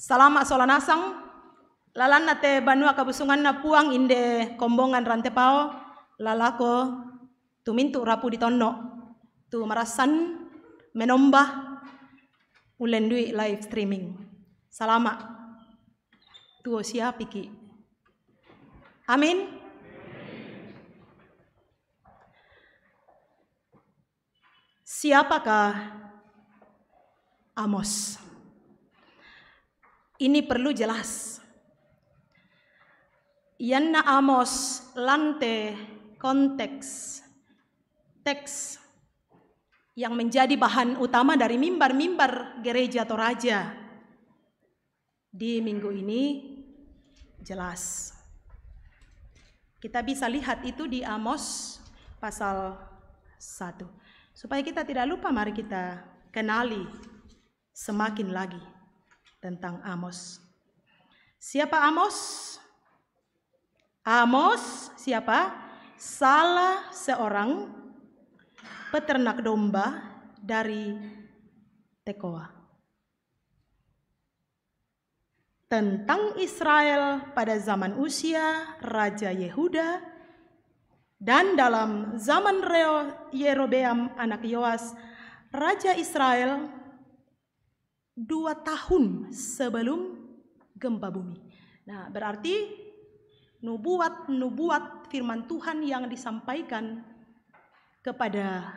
Salama nasang lalan nate banua kabusungan na puang inde kombongan rante pao lalako tumintu rapu tonno, tu marasan menombah ulendui live streaming. Salama tu osia piki. Amin. Siapakah Amos? Ini perlu jelas. Yanna Amos, lante, konteks, teks yang menjadi bahan utama dari mimbar-mimbar gereja Toraja di minggu ini jelas. Kita bisa lihat itu di Amos pasal 1. Supaya kita tidak lupa mari kita kenali semakin lagi tentang Amos. Siapa Amos? Amos siapa? Salah seorang peternak domba dari Tekoa. Tentang Israel pada zaman usia Raja Yehuda dan dalam zaman Yerobeam anak Yoas, Raja Israel dua tahun sebelum gempa bumi. Nah, berarti nubuat-nubuat firman Tuhan yang disampaikan kepada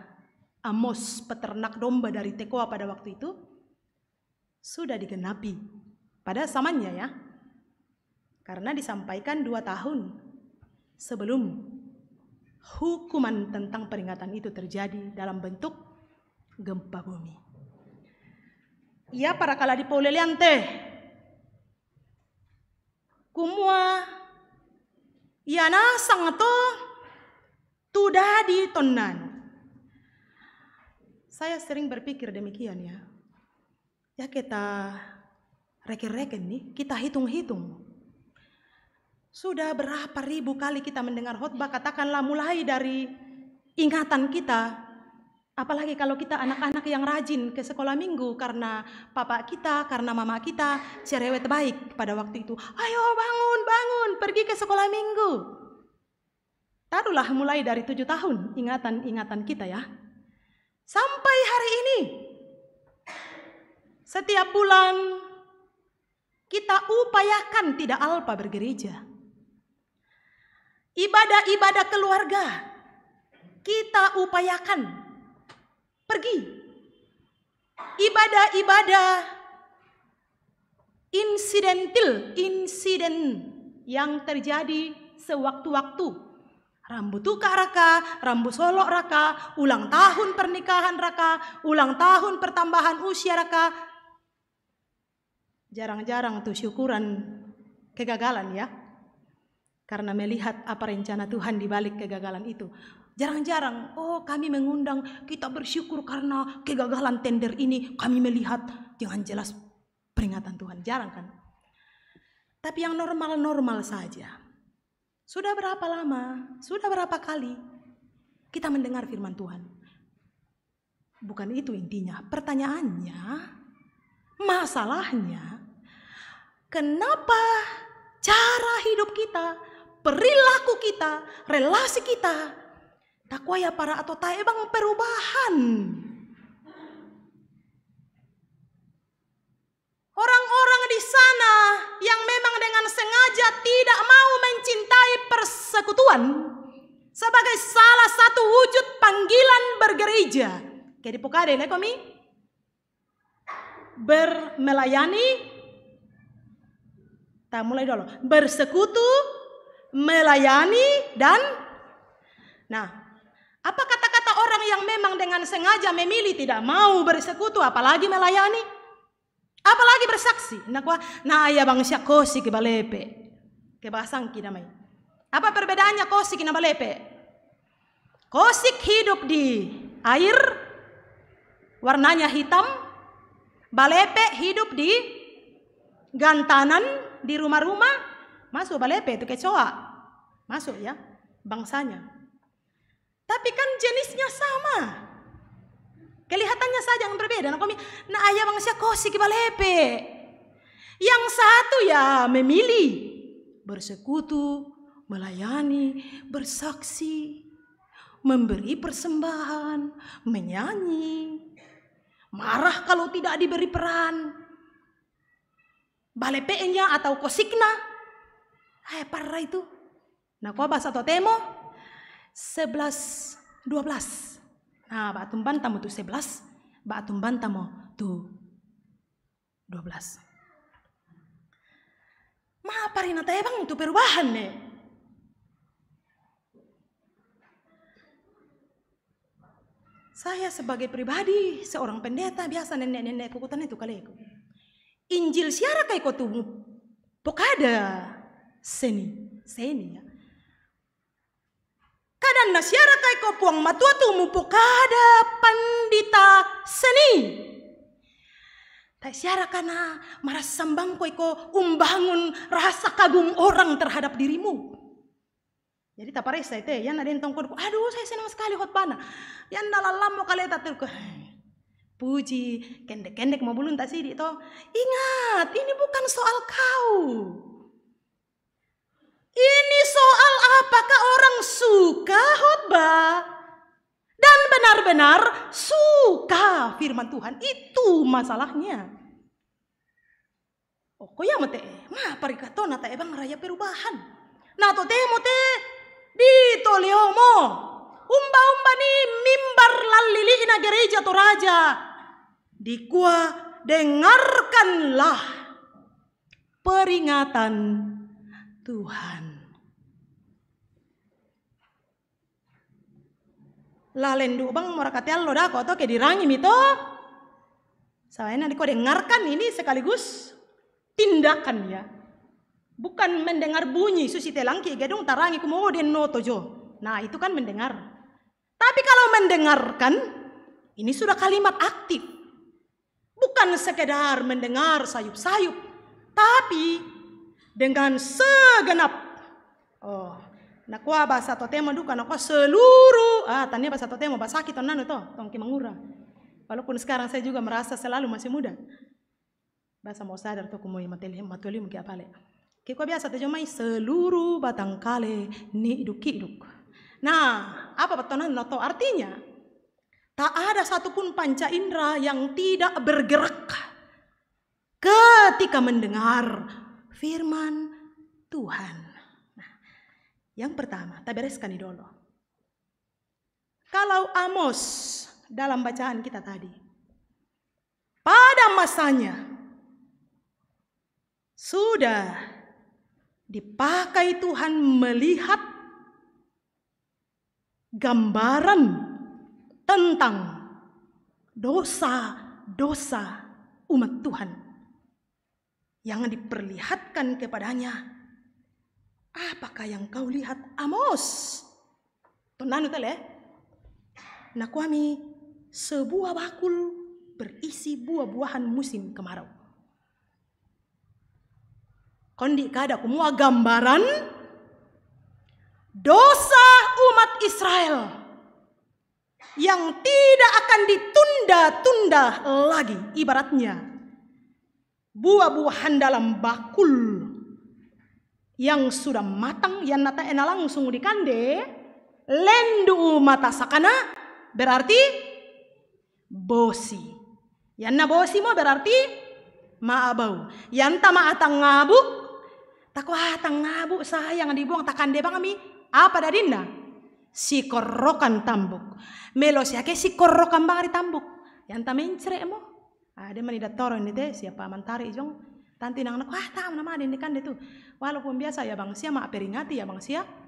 Amos peternak domba dari Tekoa pada waktu itu sudah digenapi pada samanya ya. Karena disampaikan dua tahun sebelum hukuman tentang peringatan itu terjadi dalam bentuk gempa bumi. Ia para kala di poleliante. Kumua iana to tudah di tonan. Saya sering berpikir demikian ya. Ya kita reken-reken nih, kita hitung-hitung. Sudah berapa ribu kali kita mendengar khotbah, katakanlah mulai dari ingatan kita Apalagi kalau kita anak-anak yang rajin ke sekolah minggu karena papa kita, karena mama kita cerewet baik pada waktu itu. Ayo bangun, bangun, pergi ke sekolah minggu. Taruhlah mulai dari tujuh tahun ingatan-ingatan kita ya. Sampai hari ini, setiap bulan kita upayakan tidak alpa bergereja. Ibadah-ibadah keluarga kita upayakan Pergi. Ibadah-ibadah insidental, insiden yang terjadi sewaktu-waktu. Rambut tukar raka, rambut solok raka, ulang tahun pernikahan raka, ulang tahun pertambahan usia raka. Jarang-jarang tuh syukuran kegagalan ya. Karena melihat apa rencana Tuhan di balik kegagalan itu. Jarang-jarang, oh kami mengundang, kita bersyukur karena kegagalan tender ini kami melihat dengan jelas peringatan Tuhan. Jarang kan? Tapi yang normal-normal saja. Sudah berapa lama, sudah berapa kali kita mendengar firman Tuhan? Bukan itu intinya. Pertanyaannya, masalahnya, kenapa cara hidup kita, perilaku kita, relasi kita, Takwa ya para atau tae bang perubahan. Orang-orang di sana yang memang dengan sengaja tidak mau mencintai persekutuan sebagai salah satu wujud panggilan bergereja. Jadi pokade le kami bermelayani Tak mulai dulu bersekutu melayani dan nah apa kata-kata orang yang memang dengan sengaja memilih tidak mau bersekutu apalagi melayani? Apalagi bersaksi. Nah, na ya bang kosi ke balepe. Ke basangki namanya. Apa perbedaannya kosi ke balepe? Kosik hidup di air warnanya hitam. Balepe hidup di gantanan di rumah-rumah. Masuk balepe itu kecoa. Masuk ya bangsanya. Tapi kan jenisnya sama. Kelihatannya saja yang berbeda. Nah, kami, nah ayah bangsa kosi kibalepe. Yang satu ya memilih bersekutu, melayani, bersaksi, memberi persembahan, menyanyi, marah kalau tidak diberi peran. nya atau kosikna. Eh, parah itu. Nah, kau bahasa atau temo? sebelas dua belas nah bak tumban tamu tu sebelas bak tumban tamu tu dua belas ma parina teh bang tu perubahan nih saya sebagai pribadi seorang pendeta biasa nenek-nenek kukutan itu kali itu Injil siara kayak kotu pokada seni seni ya dan nasiara kai ko puang matua tumu kada pandita seni. Tai siara kana maras sambang ko iko umbangun rasa kagum orang terhadap dirimu. Jadi tak pare saya teh, yang ada aduh saya senang sekali hot pana. Yang dalalam mau kali tatil ko. Puji, kendek-kendek mau belum tak sidik to. Ingat, ini bukan soal kau. Ini benar suka firman Tuhan. Itu masalahnya. Oh, kok ya mate, ma parikato na tae bang raya perubahan. Na to te mo te, dito leo mo. Umba umba ni mimbar lalili ina gereja to raja. Di kuah dengarkanlah peringatan Tuhan. Lalendu lendu bang morakati allo dako to ke dirangi mito. saya nanti kau dengarkan ini sekaligus tindakan ya. Bukan mendengar bunyi susi telangki gedung tarangi kemudian den no tojo. Nah itu kan mendengar. Tapi kalau mendengarkan ini sudah kalimat aktif. Bukan sekedar mendengar sayup-sayup. Tapi dengan segenap. Oh, nakwa bahasa totema duka nakwa seluruh tania bahasa tote pas sakit atau nano to tong kimangura. Walaupun sekarang saya juga merasa selalu masih muda. Bahasa mau sadar to kumoi matelih matoli mungkin apa le. Kiko biasa tuh cuma seluruh batang kale ni iduk iduk. Nah, apa betonan noto artinya? Tak ada satupun panca indera yang tidak bergerak ketika mendengar firman Tuhan. Nah, yang pertama, tak bereskan dulu. Kalau Amos dalam bacaan kita tadi, pada masanya sudah dipakai Tuhan melihat gambaran tentang dosa-dosa umat Tuhan yang diperlihatkan kepadanya. Apakah yang kau lihat Amos? Tunan tele. ya nakwami sebuah bakul berisi buah-buahan musim kemarau. Kondi kada kumua gambaran dosa umat Israel yang tidak akan ditunda-tunda lagi ibaratnya buah-buahan dalam bakul yang sudah matang yang nata ena langsung dikande lendu mata sakana berarti bosi. na bosi mo berarti maabau. Yang Yanta maatang ngabu. Takwa atang ngabu sayang dibuang takkan deh bang kami. Apa dari na? Si korokan tambuk. Melos ya ke si korokan bangari tambuk. yang Yanta mencere mo. Ada toro ini deh siapa mantari jong. Tanti nang nak wah tam nama ada kan deh tu Walaupun biasa ya bang siapa peringati ya bang siapa.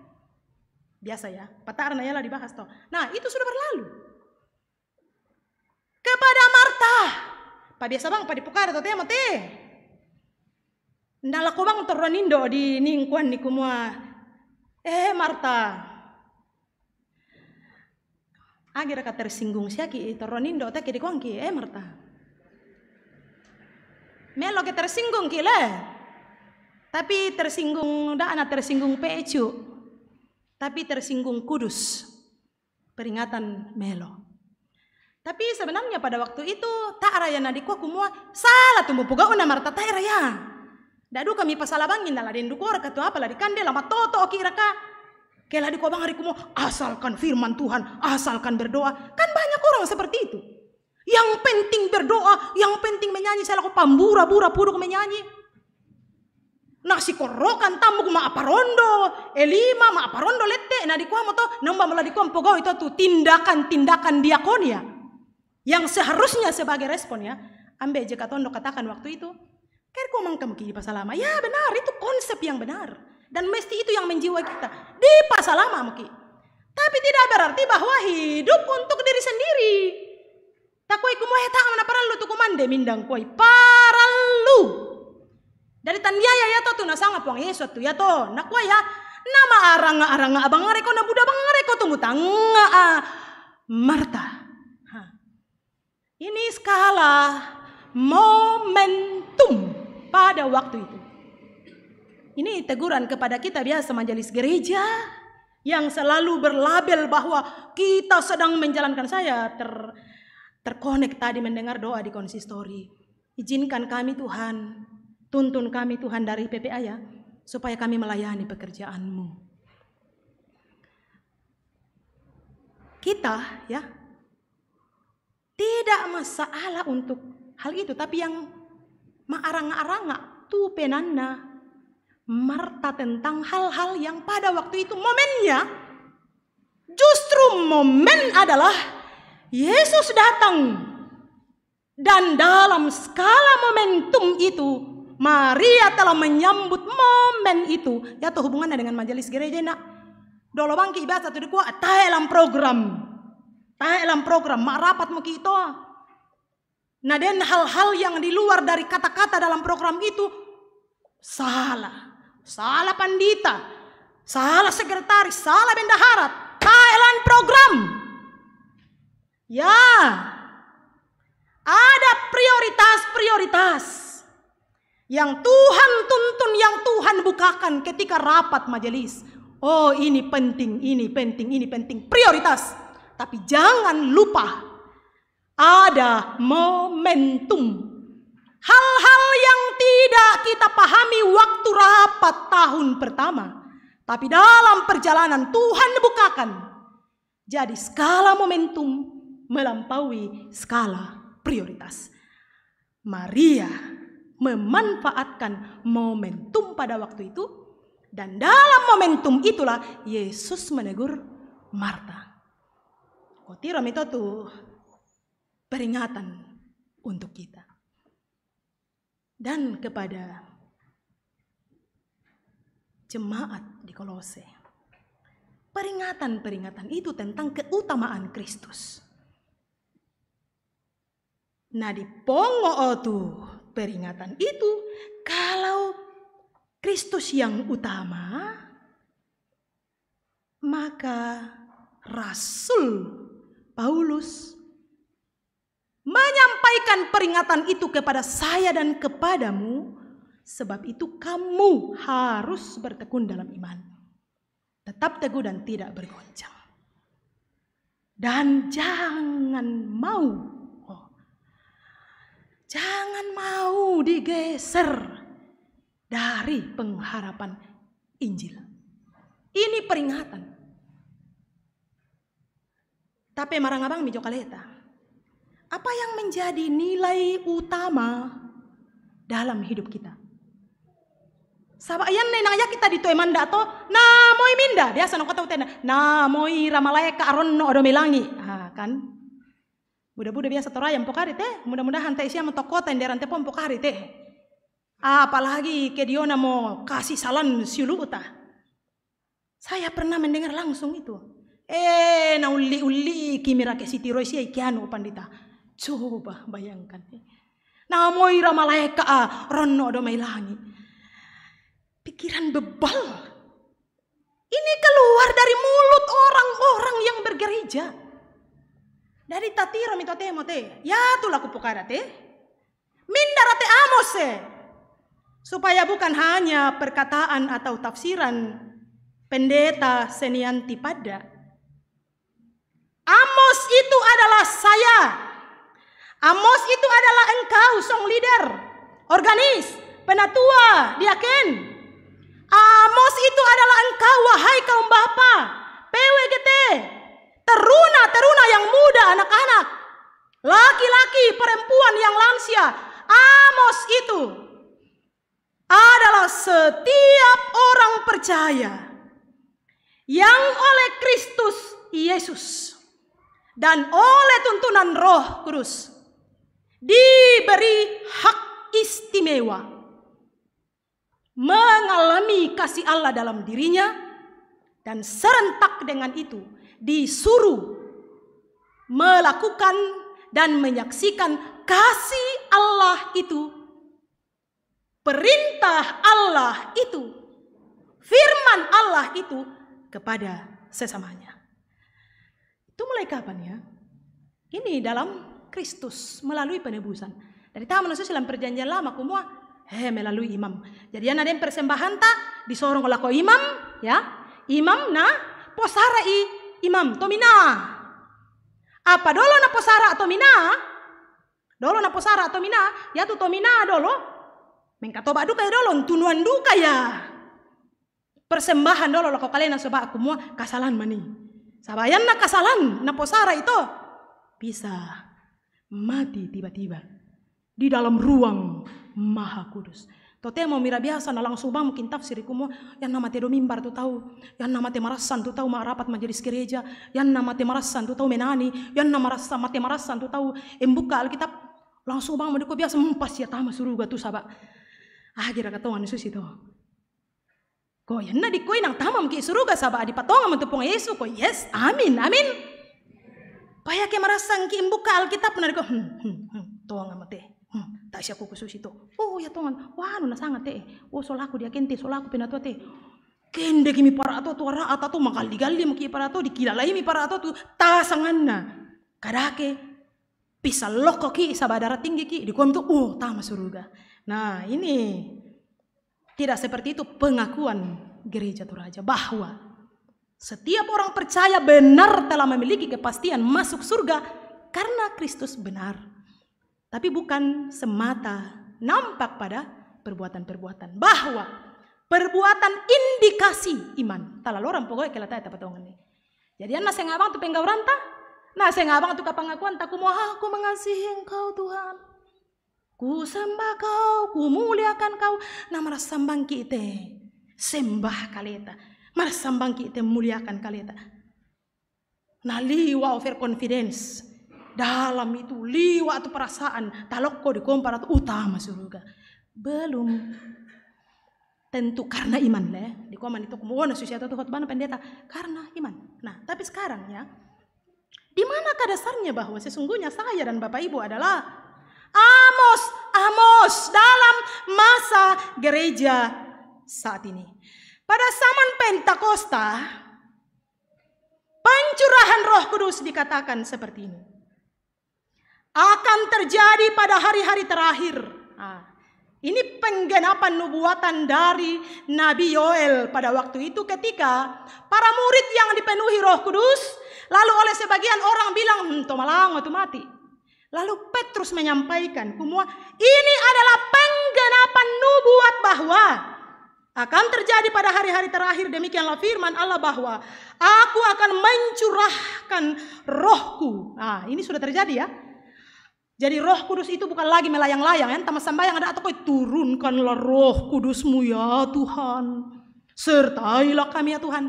Biasa ya, pataran lah dibahas toh. Nah, itu sudah berlalu. Kepada Marta. Pak biasa bang, pak dipukar atau tema teh. Ndala bang bang do di ningkuan niku kumua. Eh Marta. Akhirnya kata tersinggung sih, ki toronindo teh kiri ki. Eh Marta. Melo kita tersinggung ki Tapi tersinggung dah anak tersinggung pecu tapi tersinggung kudus. Peringatan melo. Tapi sebenarnya pada waktu itu tak raya aku kumua salah tumbuh puga una marta tak raya. Dadu kami pasalah bangin nala dendu kora katu apa lah dikande lama toto oki raka. Kela di bang hari kumua asalkan firman Tuhan, asalkan berdoa. Kan banyak orang seperti itu. Yang penting berdoa, yang penting menyanyi. Saya laku pambura, bura, puruk menyanyi si korokan tambuk ma rondo, elima ma rondo lete nah di kuamoto, nomba namba di itu tuh tindakan-tindakan diakonia ya. yang seharusnya sebagai respon ya ambe jeka tondo katakan waktu itu kau ko mangkam pasal pasalama ya benar itu konsep yang benar dan mesti itu yang menjiwai kita di pasalama mungkin. tapi tidak berarti bahwa hidup untuk diri sendiri Tak takoi kumuhe tak mana paran lu kumande mindang koi pa dari tandiaya ya to tuh sanga puang Yesus tu ya to nakwa ya nama arang arang abang reko na buda bang reko tunggu tangga. ah Marta. Ini skala momentum pada waktu itu. Ini teguran kepada kita biasa majelis gereja yang selalu berlabel bahwa kita sedang menjalankan saya ter terkonek tadi mendengar doa di konsistori. Izinkan kami Tuhan Tuntun kami Tuhan dari PPA ya, supaya kami melayani pekerjaan-Mu. Kita ya, tidak masalah untuk hal itu, tapi yang maarang arang tu penanda Marta tentang hal-hal yang pada waktu itu momennya justru momen adalah Yesus datang dan dalam skala momentum itu Maria telah menyambut momen itu Ya, yaitu hubungannya dengan majelis gereja nak dolo bangki satu di kuat. dalam program dalam program mak rapat mau kita nah dan hal-hal yang di luar dari kata-kata dalam program itu salah salah pandita salah sekretaris salah bendaharat Thailand program ya ada prioritas prioritas yang Tuhan tuntun, yang Tuhan bukakan ketika rapat majelis. Oh ini penting, ini penting, ini penting. Prioritas. Tapi jangan lupa ada momentum. Hal-hal yang tidak kita pahami waktu rapat tahun pertama. Tapi dalam perjalanan Tuhan bukakan. Jadi skala momentum melampaui skala prioritas. Maria memanfaatkan momentum pada waktu itu dan dalam momentum itulah Yesus menegur Marta. Kotiram itu tuh peringatan untuk kita. Dan kepada jemaat di Kolose. Peringatan-peringatan itu tentang keutamaan Kristus. Nah di pongo tuh peringatan itu kalau Kristus yang utama maka Rasul Paulus menyampaikan peringatan itu kepada saya dan kepadamu sebab itu kamu harus bertekun dalam iman tetap teguh dan tidak bergoncang dan jangan mau Jangan mau digeser dari pengharapan Injil. Ini peringatan. Tapi marang marangabang mijo kaleta. Apa yang menjadi nilai utama dalam hidup kita? Sabayan nena ya kita di tueman dato, namoi minda, biasa nong kata utena, namoi ramalaya ka aron no odomilangi, ah, kan? Budak-budak biasa torayam pokari teh, mudah-mudahan teh siapa toko tenderan teh pom pokari teh. Ah, apalagi ke dia mau kasih salam siulu uta. Saya pernah mendengar langsung itu. Eh, na uli uli kimira ke siti roisi ikianu pandita. Coba bayangkan. Na moira ramalaika ah, rono do mailangi Pikiran bebal. Ini keluar dari mulut orang-orang yang bergereja. Dari tati romi temo te. Ya laku pukara te. Mindara te amose. Supaya bukan hanya perkataan atau tafsiran pendeta senianti pada. Amos itu adalah saya. Amos itu adalah engkau, song leader, organis, penatua, diaken. Amos itu adalah engkau, wahai kaum bapa, PWGT, teruna-teruna yang muda anak-anak, laki-laki, perempuan yang lansia. Amos itu adalah setiap orang percaya yang oleh Kristus Yesus dan oleh tuntunan Roh Kudus diberi hak istimewa mengalami kasih Allah dalam dirinya dan serentak dengan itu disuruh melakukan dan menyaksikan kasih Allah itu, perintah Allah itu, firman Allah itu kepada sesamanya. Itu mulai kapan ya? Ini dalam Kristus melalui penebusan. Dari tahun manusia dalam perjanjian lama kumua he eh, melalui imam. Jadi ada yang persembahan tak disorong oleh ko imam ya. Imam na posarai imam tomina. Apa dolo na posara tomina? Dolo na posara tomina, ya tu tomina dolo. Mengkatoba duka ya dolo, tunuan duka ya. Persembahan dolo kalau kalian soba aku mua kasalan mani. Sabayan na kasalan na posara itu bisa mati tiba-tiba di dalam ruang maha kudus mau mira biasa na langsung bang mungkin tafsir mau yang nama te mimbar tu tahu yang nama te marasan tu tahu rapat majelis gereja yang nama te marasan tu tahu menani yang nama rasa mate marasan tu tahu embuka alkitab langsung bang mendeko biasa mempas ya tama suruh tu sabak ah kira kata wan Yesus itu kau yang na dikoi nang tama mungkin suruh gak sabak di patonga tepung Yesus ko yes amin amin Payah ke marasan ki embuka alkitab menarik hmm, hmm, hmm, aku khusus itu Oh, ya tuhan wah na sangat te. Oh, aku dia kente, solaku penatua te. Kende kimi para atau tu atau tuh tu mangkali-gali maki para ato dikilalai mi para tuh tasangan tasanganna. Kadake pisah loko ki sabadara tinggi ki di tuh oh tama surga Nah, ini tidak seperti itu pengakuan gereja tuh raja bahwa setiap orang percaya benar telah memiliki kepastian masuk surga karena Kristus benar tapi bukan semata nampak pada perbuatan-perbuatan. Bahwa perbuatan indikasi iman. Tala orang pokoknya kelata itu patongan ini. Jadi anak saya ngabang tuh penggawa ranta. Nah saya ngabang tuh kapangakuan tak kumoha aku mengasihi engkau Tuhan. Ku sembah kau, ku muliakan kau. Nama maras sambang kita. Sembah kaleta. Maras sambang kita muliakan kaleta. Nah liwa over confidence dalam itu liwa atau perasaan talok dikompar dikomparat utama uh, surga belum tentu karena iman deh di koman itu atau oh, susiato tuh khotbah pendeta karena iman nah tapi sekarang ya di manakah dasarnya bahwa sesungguhnya saya dan bapak ibu adalah Amos Amos dalam masa gereja saat ini pada zaman Pentakosta pencurahan Roh Kudus dikatakan seperti ini akan terjadi pada hari-hari terakhir. ini penggenapan nubuatan dari Nabi Yoel pada waktu itu ketika para murid yang dipenuhi Roh Kudus, lalu oleh sebagian orang bilang, "Hmm, tomalang itu mati." Lalu Petrus menyampaikan, "Kumua, ini adalah penggenapan nubuat bahwa akan terjadi pada hari-hari terakhir demikianlah firman Allah bahwa aku akan mencurahkan rohku. Nah, ini sudah terjadi ya. Jadi roh kudus itu bukan lagi melayang-layang. Ya. Tama yang ada atau turunkanlah roh kudusmu ya Tuhan. Sertailah kami ya Tuhan.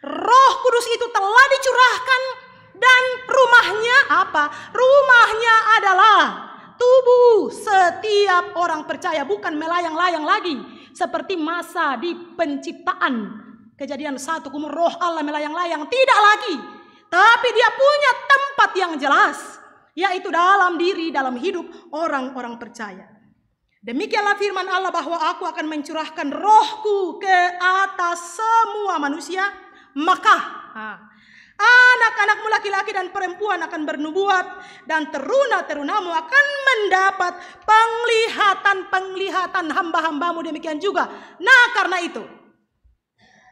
Roh kudus itu telah dicurahkan dan rumahnya apa? Rumahnya adalah tubuh setiap orang percaya bukan melayang-layang lagi seperti masa di penciptaan kejadian satu kumur roh Allah melayang-layang tidak lagi tapi dia punya tempat yang jelas yaitu dalam diri, dalam hidup orang-orang percaya. Demikianlah firman Allah bahwa aku akan mencurahkan rohku ke atas semua manusia. Maka anak-anakmu laki-laki dan perempuan akan bernubuat dan teruna-terunamu akan mendapat penglihatan-penglihatan hamba-hambamu demikian juga. Nah karena itu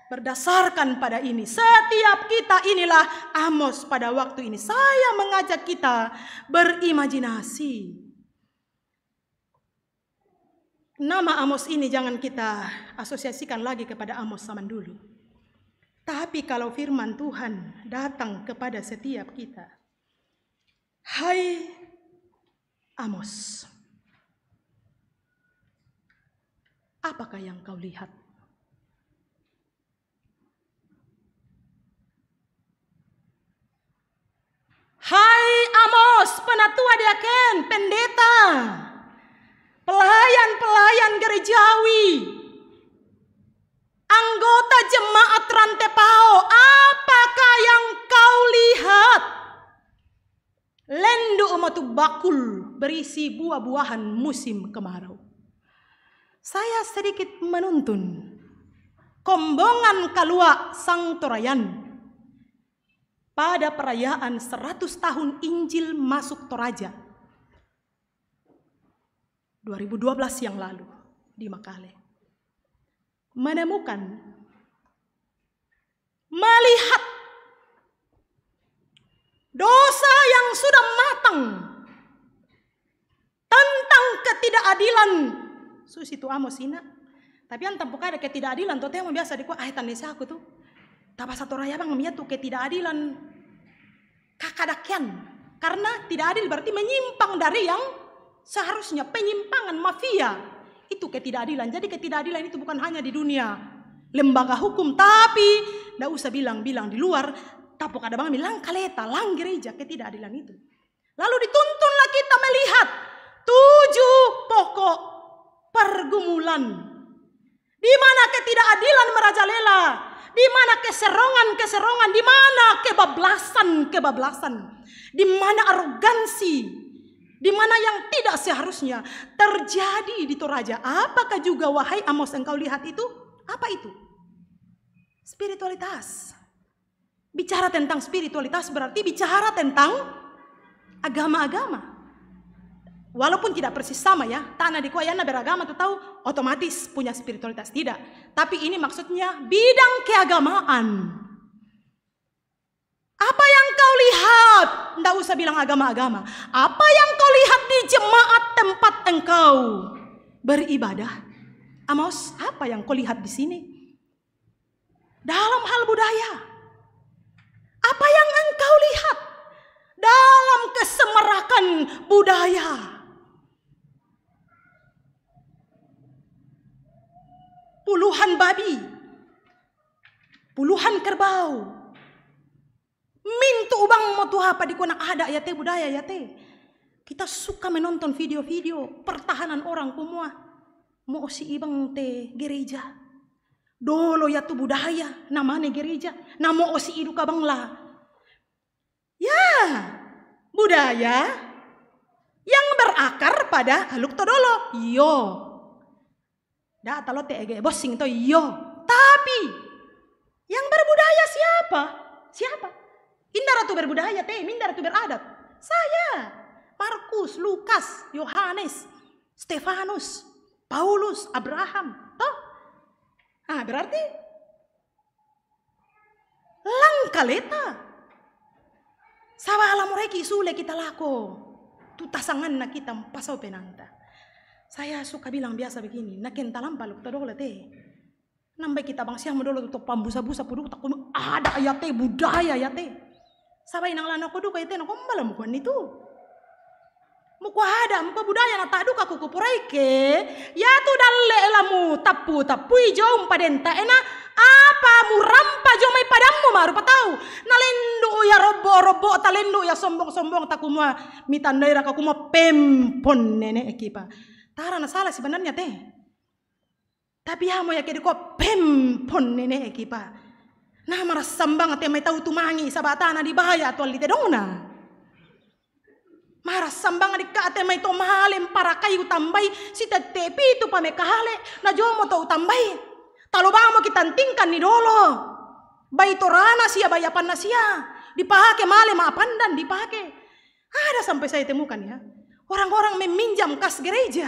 Berdasarkan pada ini, setiap kita inilah Amos pada waktu ini. Saya mengajak kita berimajinasi. Nama Amos ini jangan kita asosiasikan lagi kepada Amos zaman dulu. Tapi kalau firman Tuhan datang kepada setiap kita. Hai Amos. Apakah yang kau lihat? Hai Amos, penatua diaken, pendeta, pelayan-pelayan gerejawi, anggota jemaat Rantepao, apakah yang kau lihat? Lendu umatu bakul berisi buah-buahan musim kemarau. Saya sedikit menuntun kombongan kalua sang torayan pada perayaan 100 tahun Injil masuk Toraja 2012 yang lalu di Makale menemukan melihat dosa yang sudah matang tentang ketidakadilan susi itu amos tapi yang tampuk ada ketidakadilan tuh yang biasa di ku ah tanesa aku tuh tapi satu raya bang mia tuh ketidakadilan kakadakian. Karena tidak adil berarti menyimpang dari yang seharusnya penyimpangan mafia. Itu ketidakadilan. Jadi ketidakadilan itu bukan hanya di dunia. Lembaga hukum tapi tidak usah bilang-bilang di luar. tapi ada bang bilang kaleta, lang gereja ketidakadilan itu. Lalu dituntunlah kita melihat tujuh pokok pergumulan. Di mana ketidakadilan merajalela, di mana keserongan-keserongan, di mana kebablasan-kebablasan, di mana arogansi, di mana yang tidak seharusnya terjadi di Toraja. Apakah juga wahai Amos engkau lihat itu? Apa itu? Spiritualitas. Bicara tentang spiritualitas berarti bicara tentang agama-agama walaupun tidak persis sama ya, tanah di Kuayana ya, beragama tuh tahu otomatis punya spiritualitas tidak. Tapi ini maksudnya bidang keagamaan. Apa yang kau lihat? Tidak usah bilang agama-agama. Apa yang kau lihat di jemaat tempat engkau beribadah? Amos, apa yang kau lihat di sini? Dalam hal budaya. Apa yang engkau lihat? dalam kesemerakan budaya. puluhan babi, puluhan kerbau. Mintu ubang apa di nak ada ya teh budaya ya teh. Kita suka menonton video-video pertahanan orang semua Mau si ibang teh gereja. Dolo ya tuh budaya namanya gereja. Namo osi kabang lah, Ya, budaya yang berakar pada aluk todolo. Yo, Dah talo ege bosing to yo. Tapi yang berbudaya siapa? Siapa? Indara tuh berbudaya, teh, mindara tuh beradat. Saya, Markus, Lukas, Yohanes, Stefanus, Paulus, Abraham, toh? Ah, berarti langkaleta. Sawa mereka sule kita lako. Tu tasangan na kita pasau penanta. Saya suka bilang biasa begini, nakin kental lu kita dola teh. Nambah kita bang siang untuk tu pambusa-busa pudu tak ada ya teh budaya ya teh. Sabai nang lana kudu kayak teh nang kombala mukuan itu. Muka ada muka budaya nak tak duka kuku puraike. Ya tu dalle elamu tapu tapui pada padenta Enak apa murampa jomai padamu maru patau nalendu ya robo robo talendu ya sombong sombong takumua mitandaira kakumua pempon nenek ekipa. Tara, Tarana salah sebenarnya teh. Tapi mau ya kiri kok pempon nene ekipa. Nah marah sambang teh ya tahu tumangi sabatana di bahaya tuan lite dongna. Marasam banget teh mai to nah. mahalem para kayu tambai si tetepi itu pame kahale na mo to tambai. Talo mo kita tingkan ni dolo. Bai torana sia bayapan nasia. Dipahake male ma pandan dipahake. Ada sampai saya temukan ya. Orang-orang meminjam kas gereja.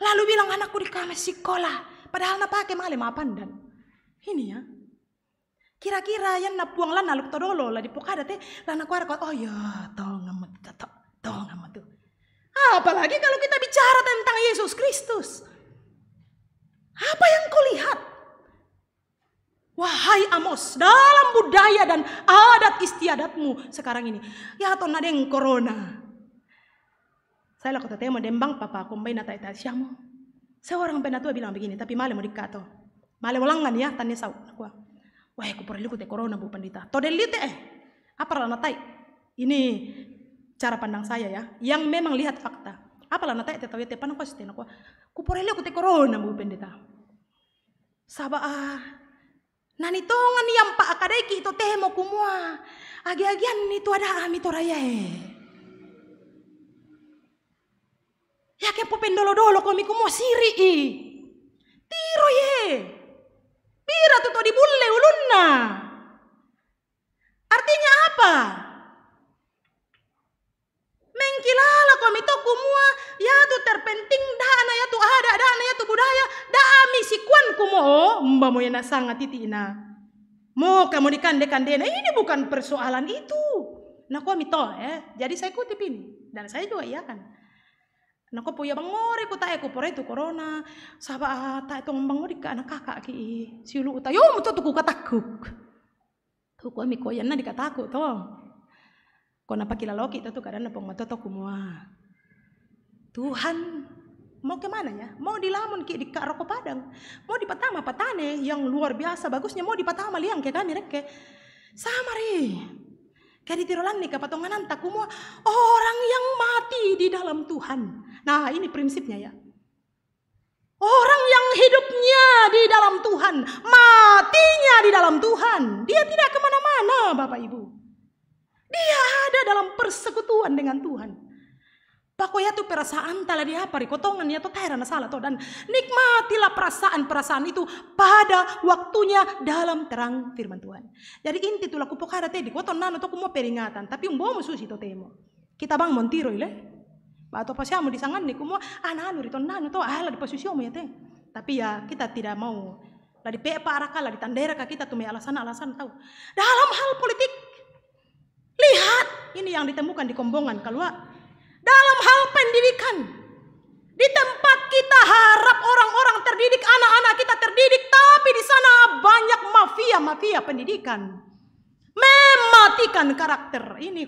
Lalu bilang anakku di kamar sekolah. Padahal na pakai mapan dan Ini ya. Kira-kira yang na puang lana luk todolo lah di pokada teh. Lana kuara kot. Oh ya tau ngamut tau Tong ngamut tuh. Apalagi kalau kita bicara tentang Yesus Kristus. Apa yang kau lihat? Wahai Amos, dalam budaya dan adat istiadatmu sekarang ini. Ya atau nadeng corona. Saya lakukan kata mau dembang papa aku mbai nata itu siamo. Saya orang pena tua bilang begini, tapi male mau dikato. Male ulangan langgan ya, tanya sau. Aku, ah. Wah, aku perlu ikut corona bu pendita. Todelite eh. Apa lah natai? Ini cara pandang saya ya, yang memang lihat fakta. Apa lah natai tetapi te panang pasti Ku Kuporele aku ah. corona bu pendeta. Sabah ah, Nani tongan yang pak akadeki itu teh mau kumua. Agi-agian itu ada amitoraya ah, eh. Ya po pendolo-dolo ko miku siri i. Tiro ye. Pira tuto di bulle ulunna. Artinya apa? Mengkilala ko mitoku mua ya tu terpenting dana ya tu ada dana ya tu budaya dami sikuan kumo mba mo yana sangat titina. Mo kamu dikande kandena ini bukan persoalan itu. Nah, kami ya, eh. Jadi saya kutip ini dan saya juga iya kan. Nako puya bangore ku tae ku pore tu corona. Saba ah, tae tu bangore ka anak kakak ki. Siulu uta yo mutu tu ku katakuk. Tu ku ami koyanna dikataku to. napa pakila loki tu kadang napa mata to kumua. Tuhan mau ke mana ya? Mau di lamun ki di Karoko Padang, mau di Patama Patane yang luar biasa bagusnya mau di Patama liang ke kami reke. Sama ri. Kari tirolan nih kepatongan takumu orang yang mati di dalam Tuhan. Nah ini prinsipnya ya. Orang yang hidupnya di dalam Tuhan, matinya di dalam Tuhan. Dia tidak kemana-mana Bapak Ibu. Dia ada dalam persekutuan dengan Tuhan. Pako ya perasaan tala di apa kotongan ya tuh tidak masalah tuh dan nikmatilah perasaan-perasaan itu pada waktunya dalam terang firman Tuhan. Jadi inti tuh laku pokara tadi koton nano tuh mau peringatan tapi umbo susi to temo. Kita bang montiro ile. Atau pasti kamu disangan nih, anak ah, anu anak nano tuh ala ah, di posisi ya teh. Tapi ya kita tidak mau lah di pepa araka lah di tandera kita tuh alasan-alasan tahu. Dalam hal politik lihat ini yang ditemukan di kombongan kalau dalam hal pendidikan. Di tempat kita harap orang-orang terdidik, anak-anak kita terdidik, tapi di sana banyak mafia-mafia pendidikan. Mematikan karakter. Ini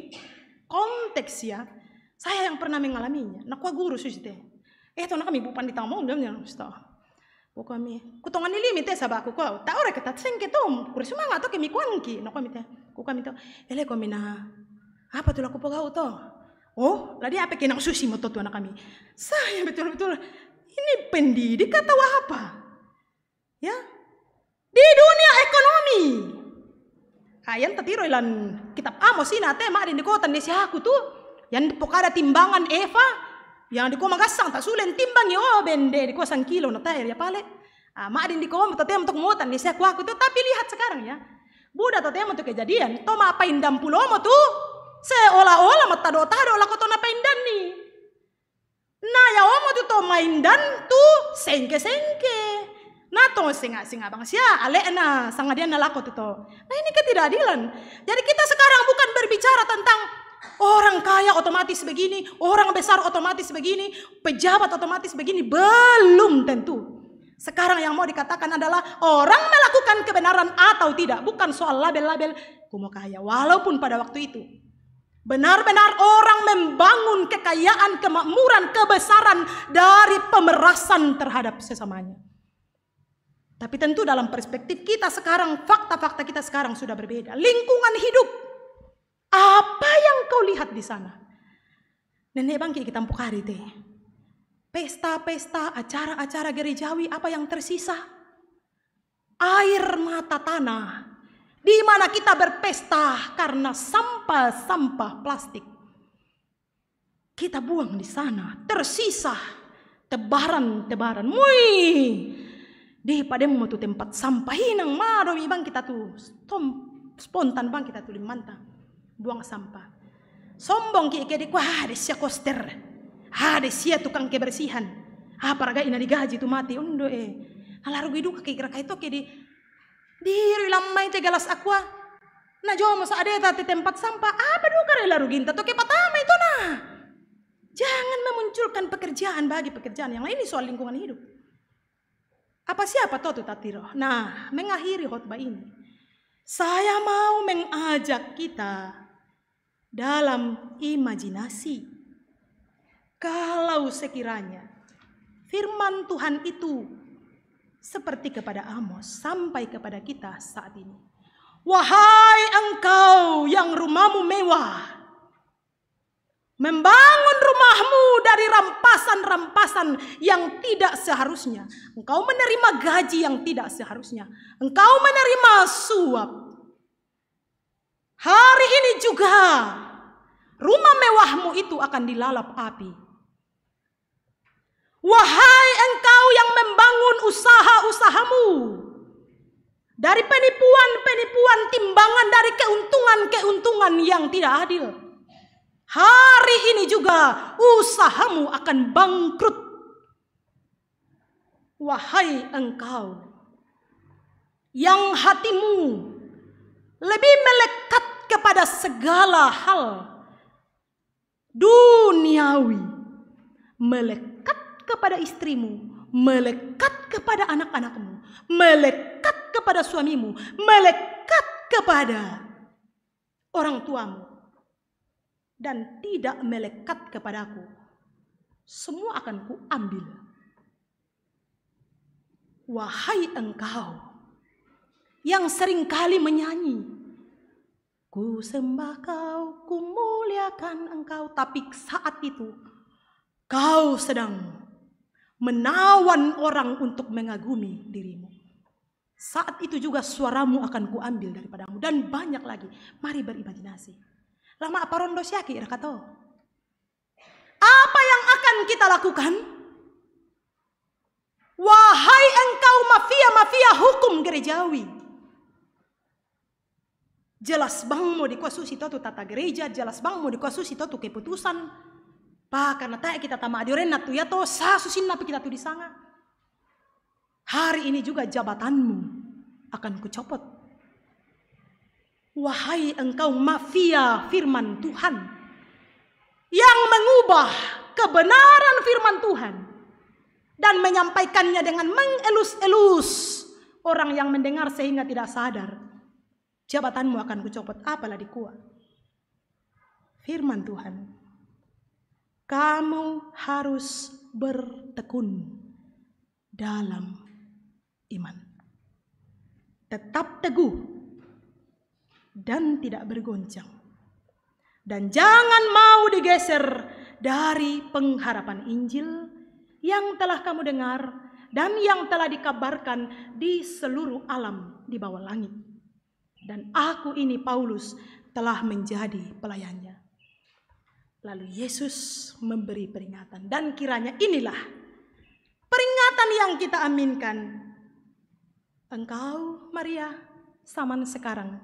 konteks ya. Saya yang pernah mengalaminya. Nakwa guru teh. Eh, tuh kami bukan di tamu, dia menyerang kami kutongan ni limite sabaku ko ta ora kita kita ke tom kuri suma tuh ke mi kwanki no nah, kami te ku kami to ele kami na apa tuh laku pegau tuh? Oh, tadi apa kena susi moto tuan kami. Saya betul-betul ini pendidik atau apa? Ya, di dunia ekonomi. Kalian tadi roilan kitab Amos nate? mak di kota ni aku tuh yang pokada timbangan Eva yang di koma gasang tak sulen timbang yo ya. oh, bende di kosang kilo nate ya pale. Ah, mak di koma tadi untuk muatan ni aku aku tuh tapi lihat sekarang ya. Budak tadi untuk kejadian, toma apa indam pulomo tuh seolah-olah mata matado tado lah kotona pendan ni. Nah ya omo tu to maindan tu sengke sengke. Nah to singa singa bang sia ale na sangadian nalako tu to. Nah ini ketidakadilan. Jadi kita sekarang bukan berbicara tentang Orang kaya otomatis begini, orang besar otomatis begini, pejabat otomatis begini, belum tentu. Sekarang yang mau dikatakan adalah orang melakukan kebenaran atau tidak, bukan soal label-label. Kumo kaya, walaupun pada waktu itu Benar-benar orang membangun kekayaan, kemakmuran, kebesaran dari pemerasan terhadap sesamanya. Tapi tentu dalam perspektif kita sekarang, fakta-fakta kita sekarang sudah berbeda. Lingkungan hidup, apa yang kau lihat di sana? Nenek bangki kita empuk hari teh. Pesta-pesta, acara-acara gerejawi, apa yang tersisa? Air mata tanah, di mana kita berpesta karena sampah-sampah plastik. Kita buang di sana, tersisa tebaran-tebaran. Mui, di pada mau tempat sampah hinang mado bang kita tuh tom, spontan bang kita tuh di limanta buang sampah. Sombong ki ke wah ada sia koster, ah, ada sia tukang kebersihan. Apa ah, paraga ina digaji tuh mati undo eh. Alaru gidu ke kira kaito ke Dihir lamai maite gelas aqua. Ah. Na jomo sa adeta te tempat sampah. Apa ah, dulu karela ruginta toke patama itu nah. Jangan memunculkan pekerjaan bagi pekerjaan yang lain. Ini soal lingkungan hidup. Apa siapa toh tatiro? Nah, mengakhiri hotba ini. Saya mau mengajak kita dalam imajinasi. Kalau sekiranya firman Tuhan itu seperti kepada Amos sampai kepada kita saat ini. Wahai engkau yang rumahmu mewah, membangun rumahmu dari rampasan-rampasan yang tidak seharusnya. Engkau menerima gaji yang tidak seharusnya. Engkau menerima suap. Hari ini juga rumah mewahmu itu akan dilalap api Wahai engkau yang membangun usaha-usahamu dari penipuan-penipuan timbangan dari keuntungan-keuntungan yang tidak adil. Hari ini juga usahamu akan bangkrut. Wahai engkau yang hatimu lebih melekat kepada segala hal duniawi melekat kepada istrimu, melekat kepada anak-anakmu, melekat kepada suamimu, melekat kepada orang tuamu, dan tidak melekat kepadaku. Semua akan kuambil. Wahai engkau yang seringkali menyanyi, Ku sembah kau, ku muliakan engkau. Tapi saat itu kau sedang menawan orang untuk mengagumi dirimu. Saat itu juga suaramu akan kuambil daripadamu dan banyak lagi. Mari berimajinasi. Lama apa rondo syaki rakato? Apa yang akan kita lakukan? Wahai engkau mafia-mafia hukum gerejawi. Jelas bangmu di dikuasusi itu tata gereja, jelas bangmu di kosusi itu keputusan Pa karena tak kita tamak diorang natu ya to sa susin napi kita tuh di sana Hari ini juga jabatanmu akan kucopot. Wahai engkau mafia firman Tuhan yang mengubah kebenaran firman Tuhan dan menyampaikannya dengan mengelus-elus orang yang mendengar sehingga tidak sadar. Jabatanmu akan kucopot apalah di kuat Firman Tuhan kamu harus bertekun dalam iman. Tetap teguh dan tidak bergoncang. Dan jangan mau digeser dari pengharapan Injil yang telah kamu dengar dan yang telah dikabarkan di seluruh alam di bawah langit. Dan aku ini Paulus telah menjadi pelayannya. Lalu Yesus memberi peringatan dan kiranya inilah peringatan yang kita aminkan. Engkau Maria zaman sekarang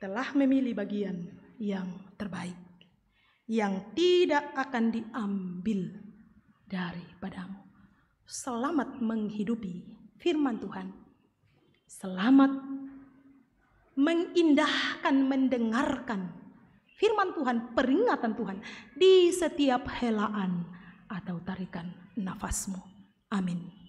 telah memilih bagian yang terbaik yang tidak akan diambil daripadamu. Selamat menghidupi firman Tuhan. Selamat mengindahkan mendengarkan firman Tuhan, peringatan Tuhan di setiap helaan atau tarikan nafasmu. Amin.